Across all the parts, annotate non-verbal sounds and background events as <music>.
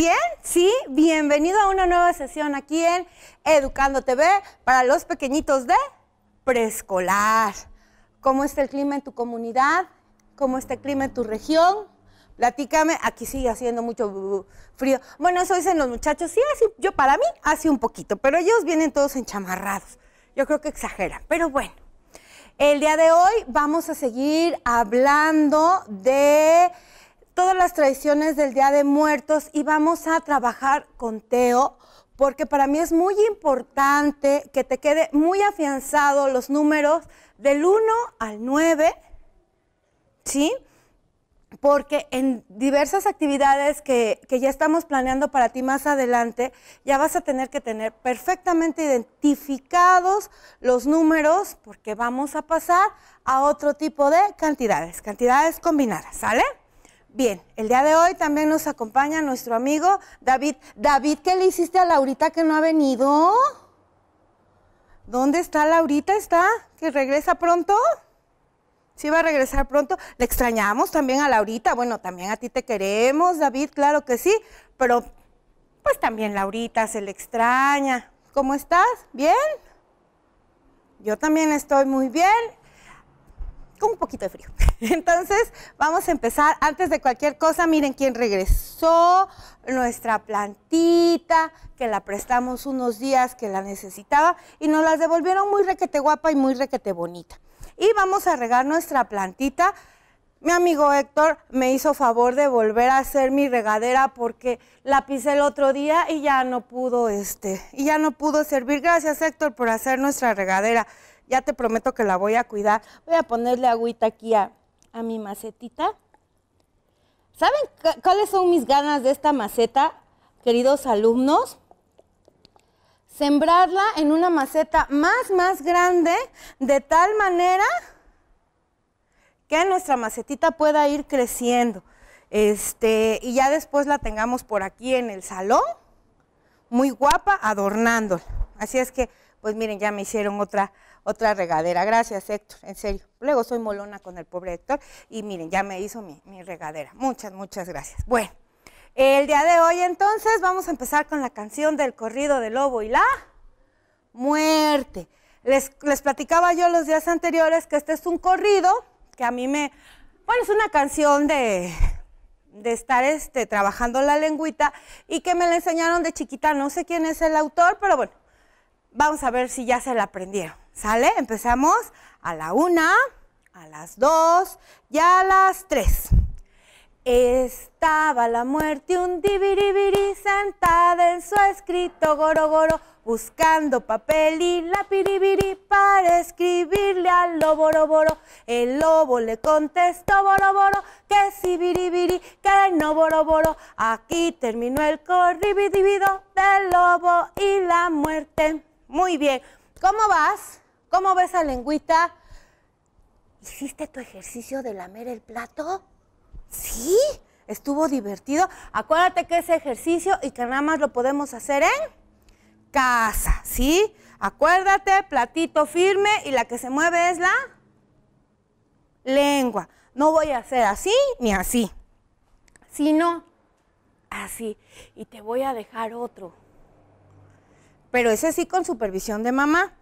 bien? Sí, bienvenido a una nueva sesión aquí en Educando TV para los pequeñitos de preescolar. ¿Cómo está el clima en tu comunidad? ¿Cómo está el clima en tu región? Platícame, aquí sigue haciendo mucho frío. Bueno, eso dicen los muchachos, sí, yo para mí hace un poquito, pero ellos vienen todos enchamarrados. Yo creo que exageran, pero bueno. El día de hoy vamos a seguir hablando de todas las tradiciones del Día de Muertos y vamos a trabajar con Teo porque para mí es muy importante que te quede muy afianzado los números del 1 al 9, ¿sí? Porque en diversas actividades que, que, ya estamos planeando para ti más adelante, ya vas a tener que tener perfectamente identificados los números porque vamos a pasar a otro tipo de cantidades, cantidades combinadas, ¿sale? Bien, el día de hoy también nos acompaña nuestro amigo David. David, ¿qué le hiciste a Laurita que no ha venido? ¿Dónde está Laurita? ¿Está? ¿Que regresa pronto? Sí, va a regresar pronto. Le extrañamos también a Laurita. Bueno, también a ti te queremos, David, claro que sí. Pero pues también Laurita se le extraña. ¿Cómo estás? ¿Bien? Yo también estoy muy bien un poquito de frío. <laughs> Entonces, vamos a empezar. Antes de cualquier cosa, miren quién regresó, nuestra plantita, que la prestamos unos días que la necesitaba y nos la devolvieron muy requete guapa y muy requete bonita. Y vamos a regar nuestra plantita. Mi amigo Héctor me hizo favor de volver a hacer mi regadera porque la pisé el otro día y ya no pudo este, y ya no pudo servir. Gracias Héctor por hacer nuestra regadera ya te prometo que la voy a cuidar. Voy a ponerle agüita aquí a, mi macetita. ¿Saben cuáles son mis ganas de esta maceta, queridos alumnos? Sembrarla en una maceta más, más grande, de tal manera que nuestra macetita pueda ir creciendo. Este, y ya después la tengamos por aquí en el salón, muy guapa, adornándola. Así es que, pues miren, ya me hicieron otra otra regadera. Gracias, Héctor, en serio. Luego soy molona con el pobre Héctor y miren, ya me hizo mi, regadera. Muchas, muchas gracias. Bueno, el día de hoy entonces vamos a empezar con la canción del corrido del lobo y la muerte. Les, platicaba yo los días anteriores que este es un corrido que a mí me... Bueno, es una canción de, estar este, trabajando la lengüita y que me la enseñaron de chiquita. No sé quién es el autor, pero bueno, vamos a ver si ya se la aprendieron. ¿Sale? Empezamos a la una, a las dos y a las tres. Estaba la muerte un dibiribiri sentada en su escrito goro goro, buscando papel y lapiribiri para escribirle al lobo boro. El lobo le contestó boroboro que si biribiri, que no boroboro. Aquí terminó el corribidibido del lobo y la muerte. Muy bien, ¿cómo vas? ¿Cómo ves a lengüita? ¿Hiciste tu ejercicio de lamer el plato? ¿Sí? ¿Estuvo divertido? Acuérdate que ese ejercicio y que nada más lo podemos hacer en casa, ¿sí? Acuérdate, platito firme y la que se mueve es la lengua. No voy a hacer así ni así, sino así. Y te voy a dejar otro. Pero ese sí con supervisión de mamá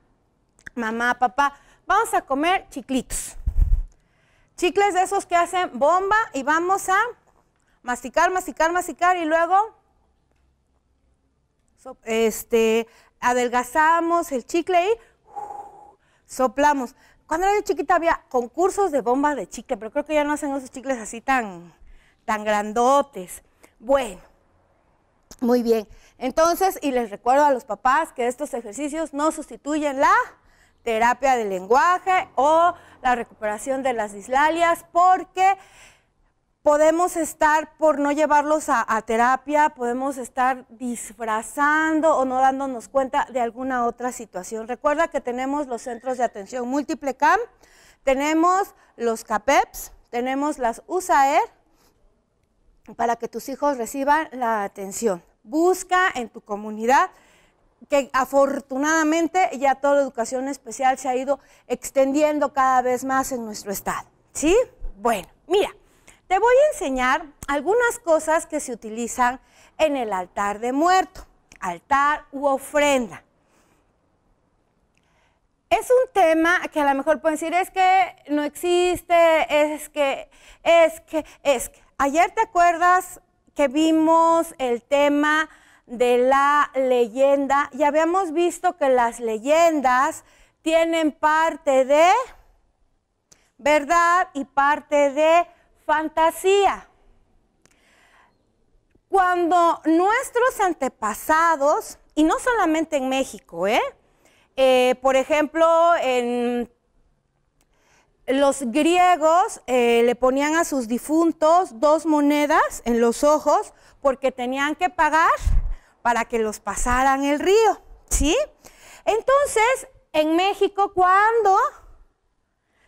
mamá, papá, vamos a comer chiclitos. Chicles de esos que hacen bomba y vamos a masticar, masticar, masticar y luego este, adelgazamos el chicle y soplamos. Cuando era yo chiquita había concursos de bomba de chicle, pero creo que ya no hacen esos chicles así tan, tan grandotes. Bueno, muy bien. Entonces, y les recuerdo a los papás que estos ejercicios no sustituyen la terapia del lenguaje o la recuperación de las dislalias, porque podemos estar por no llevarlos a, a, terapia, podemos estar disfrazando o no dándonos cuenta de alguna otra situación. Recuerda que tenemos los centros de atención múltiple CAM, tenemos los CAPEPS, tenemos las USAER para que tus hijos reciban la atención. Busca en tu comunidad que afortunadamente ya toda la educación especial se ha ido extendiendo cada vez más en nuestro estado. ¿Sí? Bueno, mira, te voy a enseñar algunas cosas que se utilizan en el altar de muerto, altar u ofrenda. Es un tema que a lo mejor pueden decir, es que no existe, es que, es que, es que. Ayer te acuerdas que vimos el tema de la leyenda. Ya habíamos visto que las leyendas tienen parte de verdad y parte de fantasía. Cuando nuestros antepasados, y no solamente en México, ¿eh? eh por ejemplo, en los griegos eh, le ponían a sus difuntos dos monedas en los ojos porque tenían que pagar para que los pasaran el río, ¿sí? Entonces, en México, cuando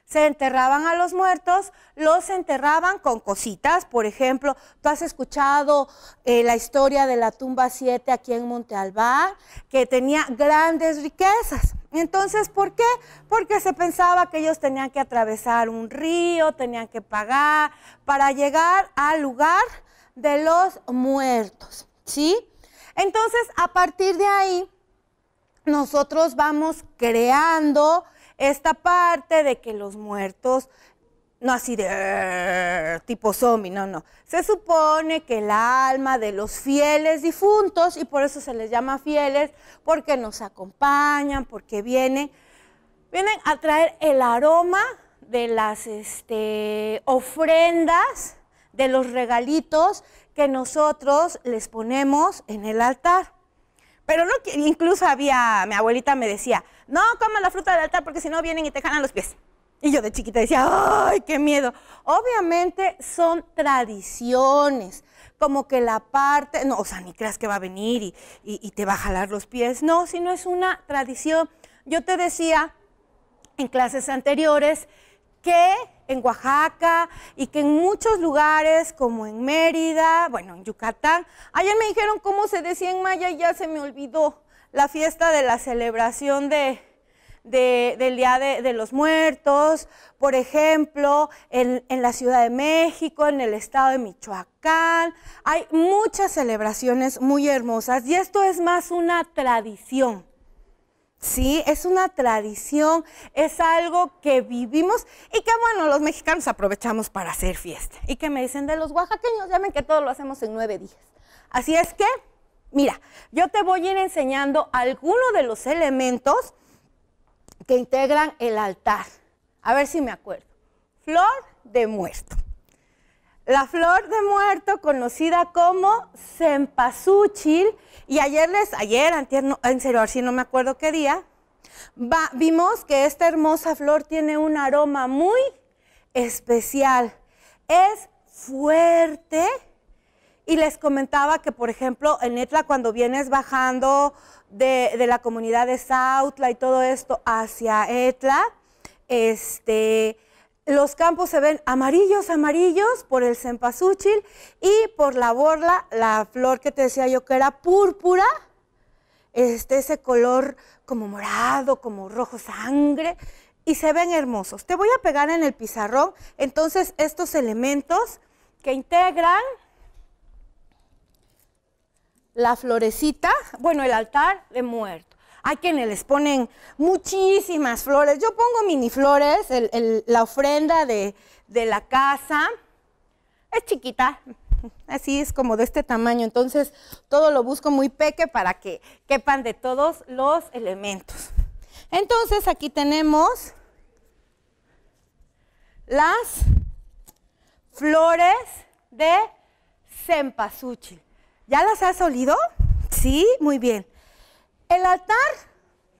se enterraban a los muertos, los enterraban con cositas. Por ejemplo, tú has escuchado eh, la historia de la tumba 7 aquí en Albán, que tenía grandes riquezas. Entonces, ¿por qué? Porque se pensaba que ellos tenían que atravesar un río, tenían que pagar para llegar al lugar de los muertos, ¿sí? Entonces, a partir de ahí, nosotros vamos creando esta parte de que los muertos, no así de tipo zombie, no, no. Se supone que el alma de los fieles difuntos, y por eso se les llama fieles, porque nos acompañan, porque vienen, vienen a traer el aroma de las este, ofrendas de los regalitos que nosotros les ponemos en el altar. Pero no, incluso había, mi abuelita me decía, no coma la fruta del altar porque si no vienen y te jalan los pies. Y yo de chiquita decía, ¡ay, qué miedo! Obviamente son tradiciones, como que la parte, no, o sea, ni creas que va a venir y, y te va a jalar los pies, no, sino es una tradición. Yo te decía en clases anteriores que en Oaxaca y que en muchos lugares, como en Mérida, bueno, en Yucatán, ayer me dijeron cómo se decía en maya y ya se me olvidó la fiesta de la celebración del Día de, los Muertos, por ejemplo, en, la Ciudad de México, en el estado de Michoacán. Hay muchas celebraciones muy hermosas y esto es más una tradición. Sí, es una tradición, es algo que vivimos y que bueno, los mexicanos aprovechamos para hacer fiesta. Y que me dicen de los oaxaqueños, ya que todo lo hacemos en nueve días. Así es que, mira, yo te voy a ir enseñando algunos de los elementos que integran el altar. A ver si me acuerdo. Flor de muerto. La flor de muerto, conocida como cempasúchil, y ayer les, ayer, antier, en serio, si no me acuerdo qué día, vimos que esta hermosa flor tiene un aroma muy especial. Es fuerte. Y les comentaba que, por ejemplo, en Etla, cuando vienes bajando de, de la comunidad de Sautla y todo esto hacia Etla, este, los campos se ven amarillos, amarillos por el cempasúchil y por la borla, la flor que te decía yo que era púrpura, este, ese color como morado, como rojo sangre, y se ven hermosos. Te voy a pegar en el pizarrón, entonces, estos elementos que integran la florecita, bueno, el altar de muerto. Hay quienes les ponen muchísimas flores. Yo pongo mini flores, la ofrenda de, la casa. Es chiquita, así es como de este tamaño. Entonces todo lo busco muy peque para que quepan de todos los elementos. Entonces aquí tenemos las flores de cempasúchil. ¿Ya las has olido? Sí, muy bien. El altar,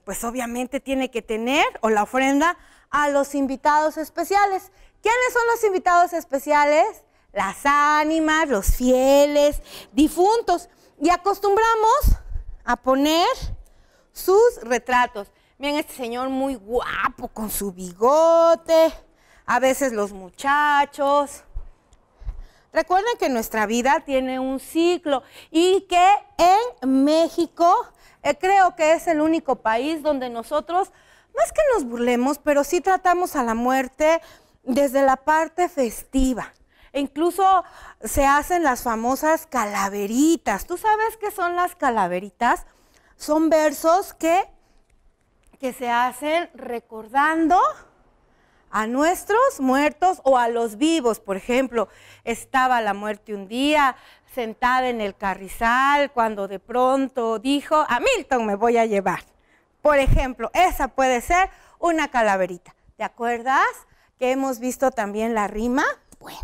pues obviamente tiene que tener, o la ofrenda, a los invitados especiales. ¿Quiénes son los invitados especiales? Las ánimas, los fieles, difuntos. Y acostumbramos a poner sus retratos. Miren, este señor muy guapo con su bigote, a veces los muchachos. Recuerden que nuestra vida tiene un ciclo y que en México eh, creo que es el único país donde nosotros, más que nos burlemos, pero sí tratamos a la muerte desde la parte festiva. E incluso se hacen las famosas calaveritas. ¿Tú sabes qué son las calaveritas? Son versos que, que se hacen recordando a nuestros muertos o a los vivos. Por ejemplo, estaba la muerte un día sentada en el carrizal cuando de pronto dijo, a Milton me voy a llevar. Por ejemplo, esa puede ser una calaverita. ¿Te acuerdas que hemos visto también la rima? Bueno.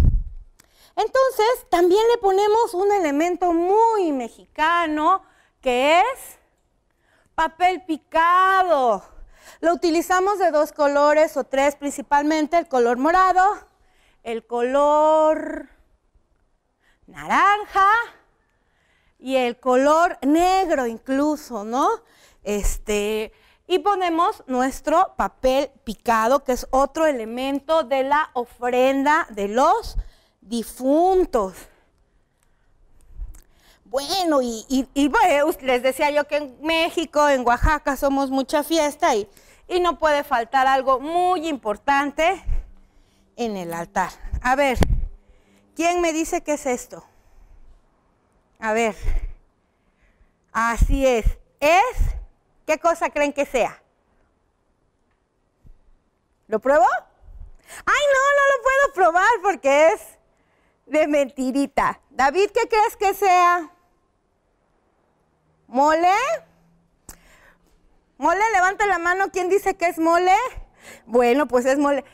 Entonces, también le ponemos un elemento muy mexicano que es papel picado. Lo utilizamos de dos colores o tres principalmente, el color morado, el color naranja y el color negro incluso, ¿no? Este, y ponemos nuestro papel picado, que es otro elemento de la ofrenda de los difuntos. Bueno, y, les decía yo que en México, en Oaxaca, somos mucha fiesta y, y no puede faltar algo muy importante en el altar. A ver, ¿quién me dice qué es esto? A ver, así es. ¿Es? ¿Qué cosa creen que sea? ¿Lo pruebo? Ay, no, no lo puedo probar porque es de mentirita. David, ¿qué crees que sea? ¿Mole? ¿Mole? Levanta la mano. ¿Quién dice que es mole? Bueno, pues es mole.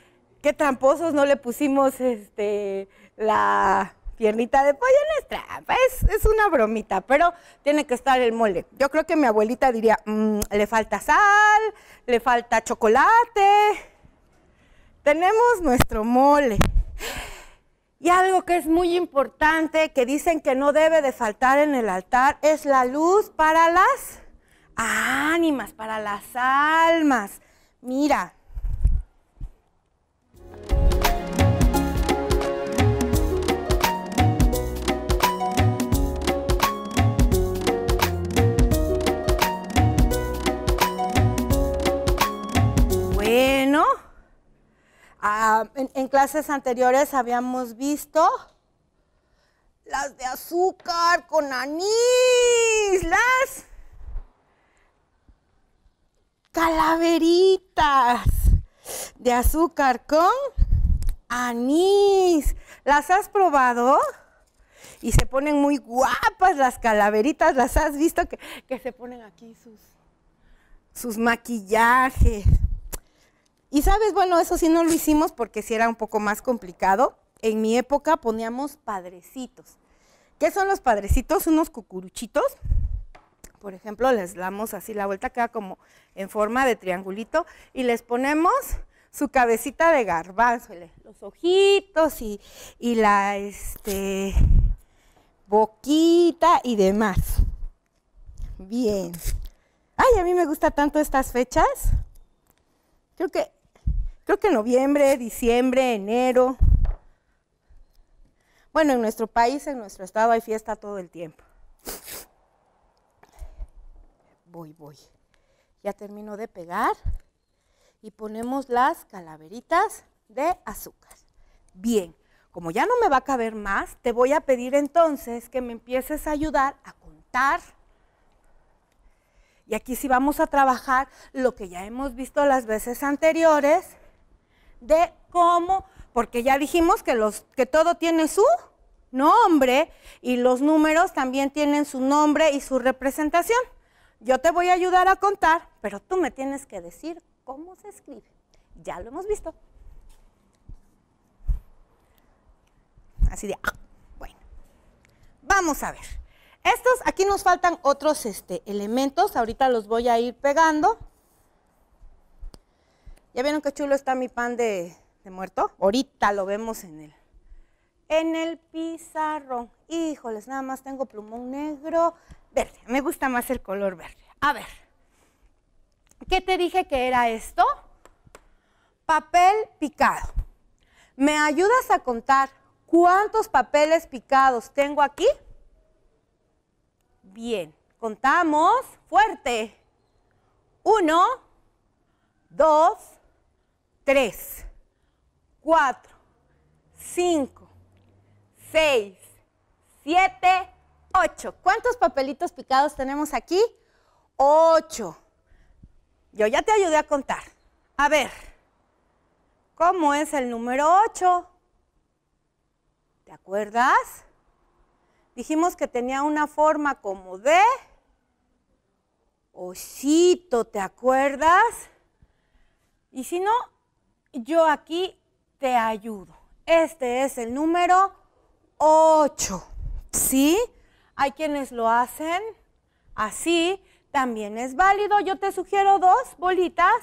Qué tramposos no le pusimos este, la piernita de pollo en nuestra... Pues, es, una bromita, pero tiene que estar el mole. Yo creo que mi abuelita diría, mm, le falta sal, le falta chocolate. Tenemos nuestro mole. Y algo que es muy importante, que dicen que no debe de faltar en el altar, es la luz para las ánimas, para las almas. Mira, Ah, en, clases anteriores habíamos visto las de azúcar con anís, las calaveritas de azúcar con anís. ¿Las has probado? Y se ponen muy guapas las calaveritas, las has visto que, se ponen aquí sus maquillajes. Y sabes, bueno, eso sí no lo hicimos porque sí era un poco más complicado. En mi época poníamos padrecitos. ¿Qué son los padrecitos? Unos cucuruchitos. Por ejemplo, les damos así la vuelta, queda como en forma de triangulito y les ponemos su cabecita de garbanzo, los ojitos y, la este, boquita y demás. Bien. Ay, a mí me gustan tanto estas fechas. Creo que creo que noviembre, diciembre, enero. Bueno, en nuestro país, en nuestro estado hay fiesta todo el tiempo. Voy, voy. Ya termino de pegar y ponemos las calaveritas de azúcar. Bien, como ya no me va a caber más, te voy a pedir entonces que me empieces a ayudar a contar. Y aquí sí vamos a trabajar lo que ya hemos visto las veces anteriores de cómo, porque ya dijimos que, los, que todo tiene su nombre y los números también tienen su nombre y su representación. Yo te voy a ayudar a contar, pero tú me tienes que decir cómo se escribe. Ya lo hemos visto. Así de, ah, bueno. Vamos a ver. Estos, aquí nos faltan otros este, elementos, ahorita los voy a ir pegando. ¿Ya vieron qué chulo está mi pan de, muerto? Ahorita lo vemos en el, en el pizarrón. Híjoles, nada más tengo plumón negro, verde. Me gusta más el color verde. A ver, ¿qué te dije que era esto? Papel picado. ¿Me ayudas a contar cuántos papeles picados tengo aquí? Bien, contamos fuerte. Uno, dos, 3, 4, 5, 6, 7, 8. ¿Cuántos papelitos picados tenemos aquí? 8. Yo ya te ayudé a contar. A ver, ¿cómo es el número 8? ¿Te acuerdas? Dijimos que tenía una forma como de osito, ¿te acuerdas? Y si no, yo aquí te ayudo. Este es el número 8. ¿Sí? Hay quienes lo hacen así. También es válido. Yo te sugiero dos bolitas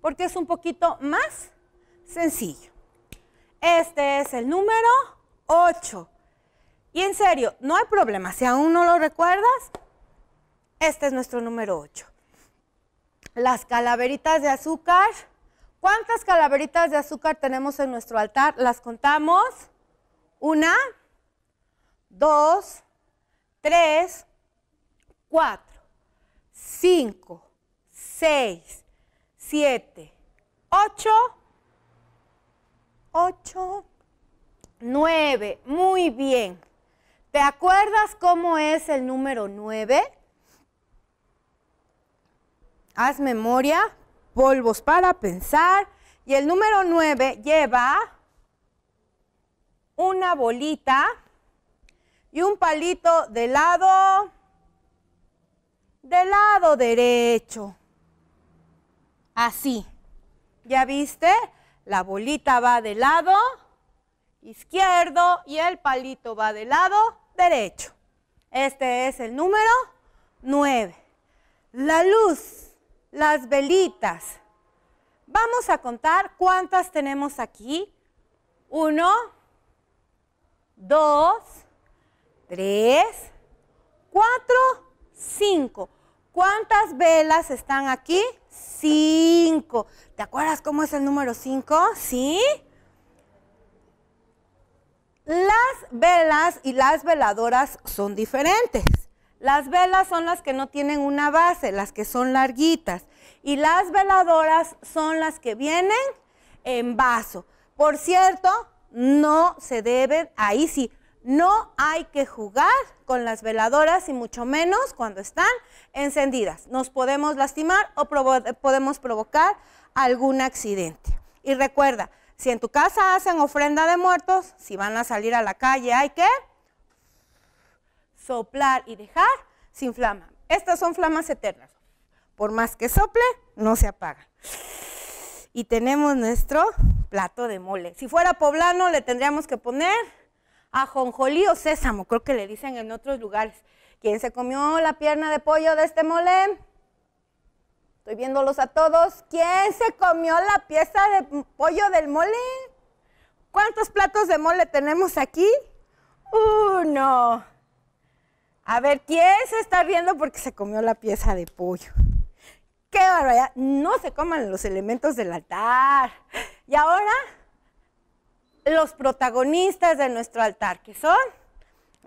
porque es un poquito más sencillo. Este es el número 8. Y en serio, no hay problema. Si aún no lo recuerdas, este es nuestro número 8. Las calaveritas de azúcar ¿Cuántas calaveritas de azúcar tenemos en nuestro altar? Las contamos. Una, dos, tres, cuatro, cinco, seis, siete, ocho, ocho, nueve. Muy bien. ¿Te acuerdas cómo es el número nueve? Haz memoria polvos para pensar. Y el número 9 lleva una bolita y un palito de lado, del lado derecho. Así. ¿Ya viste? La bolita va de lado izquierdo y el palito va de lado derecho. Este es el número 9. La luz las velitas. Vamos a contar cuántas tenemos aquí. Uno, dos, tres, cuatro, cinco. ¿Cuántas velas están aquí? Cinco. ¿Te acuerdas cómo es el número cinco? ¿Sí? Las velas y las veladoras son diferentes. Las velas son las que no tienen una base, las que son larguitas. Y las veladoras son las que vienen en vaso. Por cierto, no se deben, ahí sí, no hay que jugar con las veladoras y mucho menos cuando están encendidas. Nos podemos lastimar o podemos provocar algún accidente. Y recuerda, si en tu casa hacen ofrenda de muertos, si van a salir a la calle, hay que soplar y dejar sin flama. Estas son flamas eternas. Por más que sople, no se apaga. Y tenemos nuestro plato de mole. Si fuera poblano, le tendríamos que poner ajonjolí o sésamo, creo que le dicen en otros lugares. ¿Quién se comió la pierna de pollo de este mole? Estoy viéndolos a todos. ¿Quién se comió la pieza de pollo del mole? ¿Cuántos platos de mole tenemos aquí? Uno, a ver, ¿quién se está riendo porque se comió la pieza de pollo? ¡Qué barbaridad! No se coman los elementos del altar. Y ahora, los protagonistas de nuestro altar, que son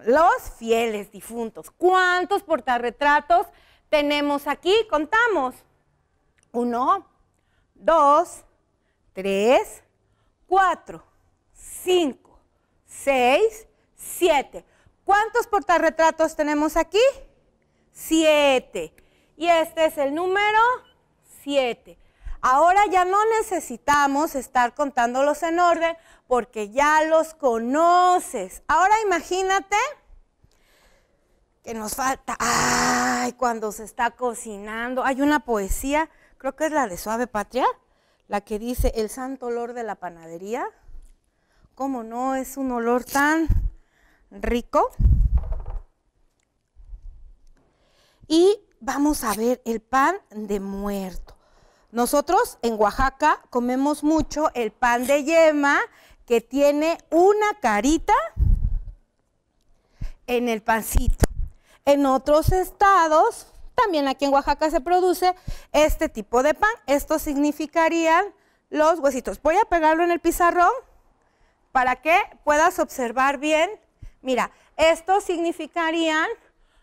los fieles difuntos. ¿Cuántos portarretratos tenemos aquí? Contamos. Uno, dos, tres, cuatro, cinco, seis, siete. ¿Cuántos portarretratos tenemos aquí? Siete. Y este es el número siete. Ahora ya no necesitamos estar contándolos en orden porque ya los conoces. Ahora imagínate que nos falta. Ay, cuando se está cocinando. Hay una poesía, creo que es la de Suave Patria, la que dice el santo olor de la panadería. ¿Cómo no? Es un olor tan rico. Y vamos a ver el pan de muerto. Nosotros en Oaxaca comemos mucho el pan de yema que tiene una carita en el pancito. En otros estados, también aquí en Oaxaca se produce este tipo de pan. Esto significaría los huesitos. Voy a pegarlo en el pizarrón para que puedas observar bien Mira, estos significarían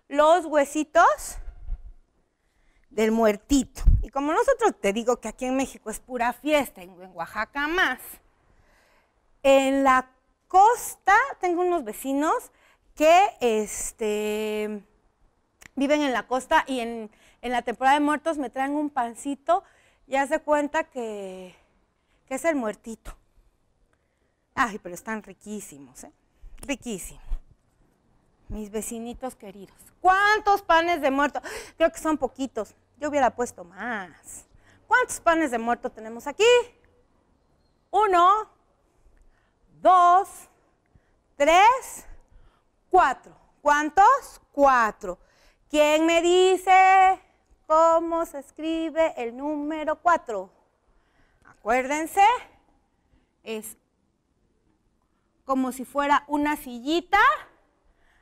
los huesitos del muertito. Y como nosotros te digo que aquí en México es pura fiesta, en Oaxaca más, en la costa tengo unos vecinos que este, viven en la costa y en, la temporada de muertos me traen un pancito y hace cuenta que, que es el muertito. Ay, pero están riquísimos, ¿eh? Riquísimos mis vecinitos queridos. ¿Cuántos panes de muerto? Creo que son poquitos. Yo hubiera puesto más. ¿Cuántos panes de muerto tenemos aquí? Uno, dos, tres, cuatro. ¿Cuántos? Cuatro. ¿Quién me dice cómo se escribe el número cuatro? Acuérdense, es como si fuera una sillita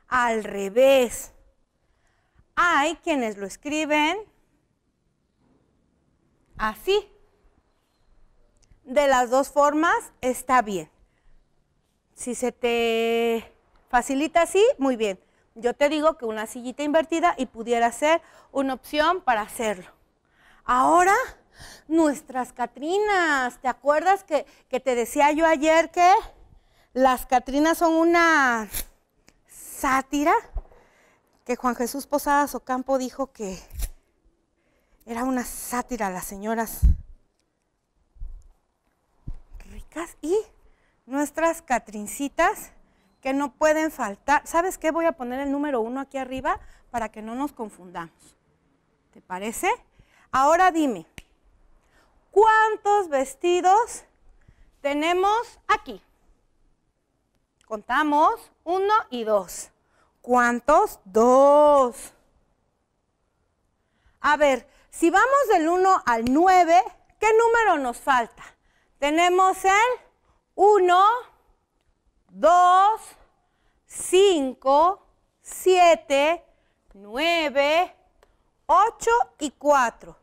al revés. Hay quienes lo escriben así. De las dos formas está bien. Si se te facilita así, muy bien. Yo te digo que una sillita invertida y pudiera ser una opción para hacerlo. Ahora, nuestras Catrinas. ¿Te acuerdas que, te decía yo ayer que las Catrinas son una sátira que Juan Jesús Posadas Ocampo dijo que era una sátira las señoras ricas y nuestras Catrincitas que no pueden faltar. ¿Sabes qué? Voy a poner el número uno aquí arriba para que no nos confundamos. ¿Te parece? Ahora dime, ¿cuántos vestidos tenemos aquí? Contamos 1 y 2. ¿Cuántos? Dos. A ver, si vamos del 1 al 9, ¿qué número nos falta? Tenemos el 1, 2, 5, 7, 9, 8 y 4.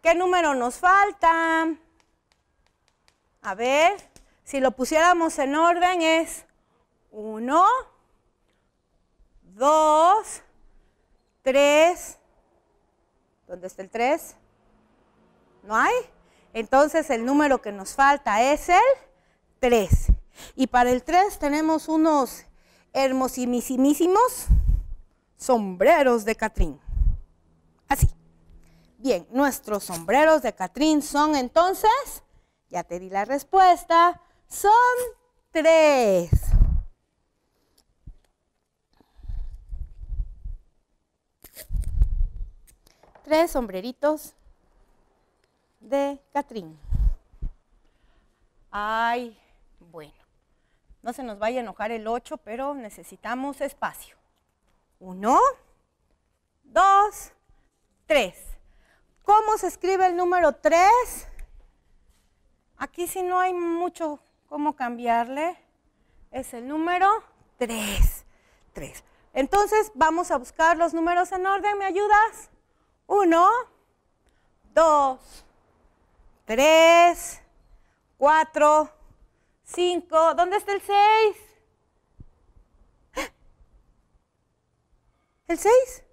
¿Qué número nos falta? A ver, si lo pusiéramos en orden es uno, dos, tres. ¿Dónde está el tres? ¿No hay? Entonces el número que nos falta es el tres. Y para el tres tenemos unos hermosísimos sombreros de Catrín. Así. Bien, nuestros sombreros de Catrín son entonces, ya te di la respuesta, son tres. tres sombreritos de Catrín. Ay, bueno, no se nos vaya a enojar el 8, pero necesitamos espacio. Uno, dos, tres. ¿Cómo se escribe el número 3? Aquí si no hay mucho cómo cambiarle. Es el número 3. 3. Entonces vamos a buscar los números en orden. ¿Me ayudas? 1, 2, 3, 4, 5. ¿Dónde está el 6? ¿El 6?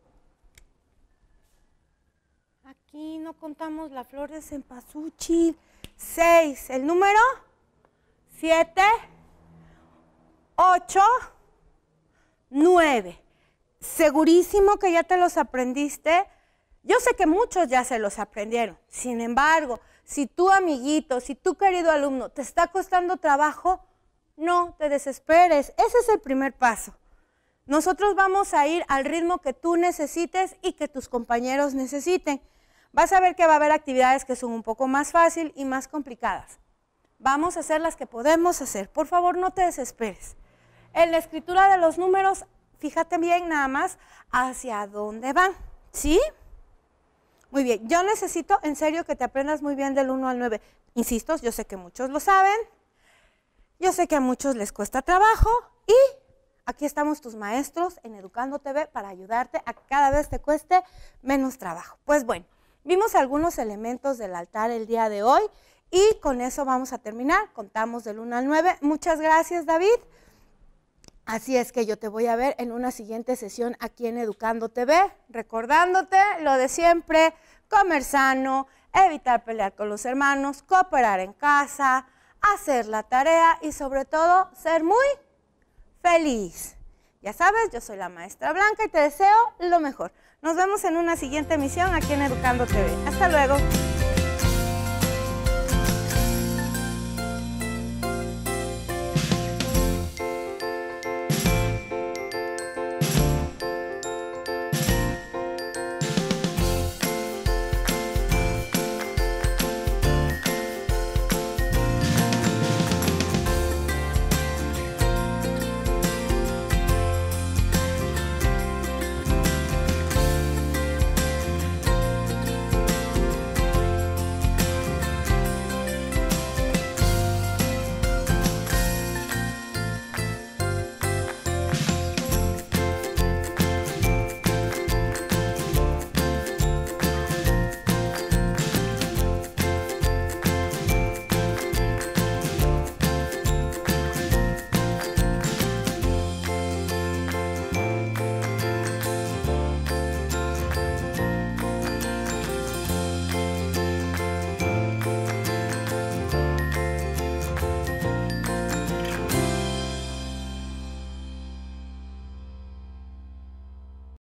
Aquí no contamos la flor de cempasúchil. 6. ¿El número? 7, 8, 9. Segurísimo que ya te los aprendiste. Yo sé que muchos ya se los aprendieron. Sin embargo, si tu amiguito, si tu querido alumno te está costando trabajo, no te desesperes. Ese es el primer paso. Nosotros vamos a ir al ritmo que tú necesites y que tus compañeros necesiten. Vas a ver que va a haber actividades que son un poco más fácil y más complicadas. Vamos a hacer las que podemos hacer. Por favor, no te desesperes. En la escritura de los números, fíjate bien nada más hacia dónde van. ¿Sí? Muy bien, yo necesito en serio que te aprendas muy bien del 1 al 9. Insisto, yo sé que muchos lo saben, yo sé que a muchos les cuesta trabajo y aquí estamos tus maestros en Educando TV para ayudarte a que cada vez te cueste menos trabajo. Pues bueno, vimos algunos elementos del altar el día de hoy y con eso vamos a terminar. Contamos del 1 al 9. Muchas gracias, David. Así es que yo te voy a ver en una siguiente sesión aquí en Educando TV, recordándote lo de siempre, comer sano, evitar pelear con los hermanos, cooperar en casa, hacer la tarea y sobre todo ser muy feliz. Ya sabes, yo soy la maestra Blanca y te deseo lo mejor. Nos vemos en una siguiente emisión aquí en Educando TV. Hasta luego.